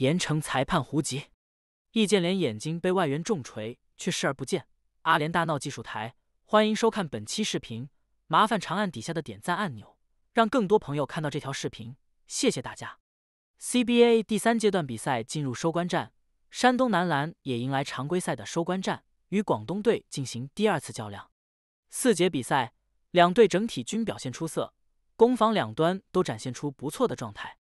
严惩裁判胡杰，易建联眼睛被外援重锤，却视而不见。阿联大闹技术台。欢迎收看本期视频，麻烦长按底下的点赞按钮，让更多朋友看到这条视频。谢谢大家。CBA 第三阶段比赛进入收官战，山东男篮也迎来常规赛的收官战，与广东队进行第二次较量。四节比赛，两队整体均表现出色，攻防两端都展现出不错的状态，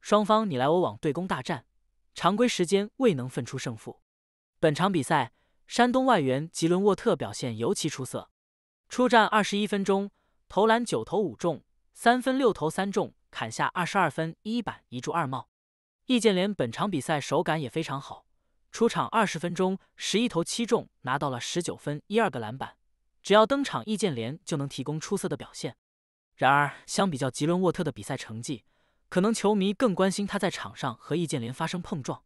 双方你来我往，对攻大战。常规时间未能分出胜负，本场比赛山东外援吉伦沃特表现尤其出色，出战二十一分钟，投篮九投五中，三分六投三中，砍下二十二分一板一助二帽。易建联本场比赛手感也非常好，出场二十分钟，十一投七中，拿到了十九分一二个篮板。只要登场，易建联就能提供出色的表现。然而，相比较吉伦沃特的比赛成绩。可能球迷更关心他在场上和易建联发生碰撞，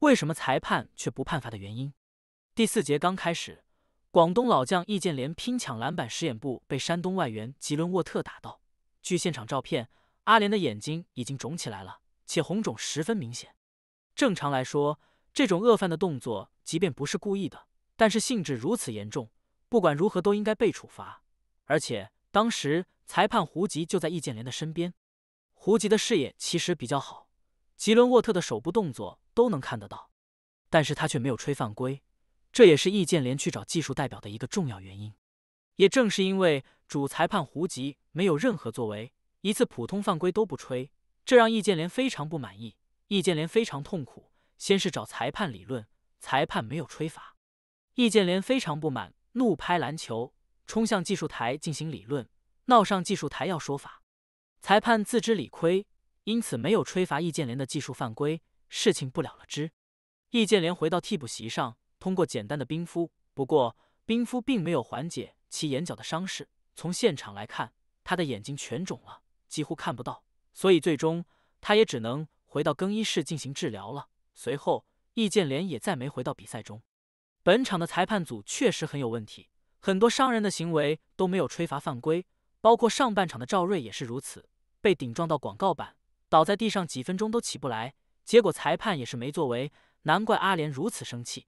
为什么裁判却不判罚的原因？第四节刚开始，广东老将易建联拼抢篮板时，验部被山东外援吉伦沃特打到。据现场照片，阿联的眼睛已经肿起来了，且红肿十分明显。正常来说，这种恶犯的动作，即便不是故意的，但是性质如此严重，不管如何都应该被处罚。而且当时裁判胡吉就在易建联的身边。胡吉的视野其实比较好，吉伦沃特的手部动作都能看得到，但是他却没有吹犯规，这也是易建联去找技术代表的一个重要原因。也正是因为主裁判胡吉没有任何作为，一次普通犯规都不吹，这让易建联非常不满意。易建联非常痛苦，先是找裁判理论，裁判没有吹罚，易建联非常不满，怒拍篮球，冲向技术台进行理论，闹上技术台要说法。裁判自知理亏，因此没有吹罚易建联的技术犯规，事情不了了之。易建联回到替补席上，通过简单的冰敷，不过冰敷并没有缓解其眼角的伤势。从现场来看，他的眼睛全肿了，几乎看不到，所以最终他也只能回到更衣室进行治疗了。随后，易建联也再没回到比赛中。本场的裁判组确实很有问题，很多伤人的行为都没有吹罚犯规，包括上半场的赵睿也是如此。被顶撞到广告板，倒在地上几分钟都起不来，结果裁判也是没作为，难怪阿联如此生气，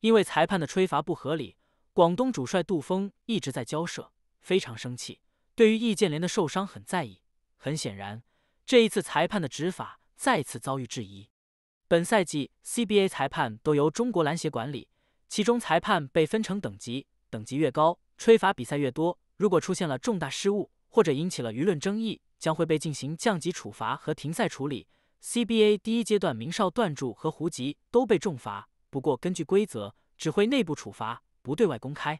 因为裁判的吹罚不合理。广东主帅杜峰一直在交涉，非常生气，对于易建联的受伤很在意。很显然，这一次裁判的执法再次遭遇质疑。本赛季 C B A 裁判都由中国篮协管理，其中裁判被分成等级，等级越高，吹罚比赛越多，如果出现了重大失误。或者引起了舆论争议，将会被进行降级处罚和停赛处理。CBA 第一阶段，明少断柱和胡吉都被重罚，不过根据规则，只会内部处罚，不对外公开。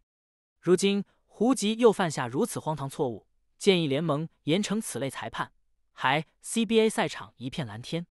如今胡吉又犯下如此荒唐错误，建议联盟严惩此类裁判，还 CBA 赛场一片蓝天。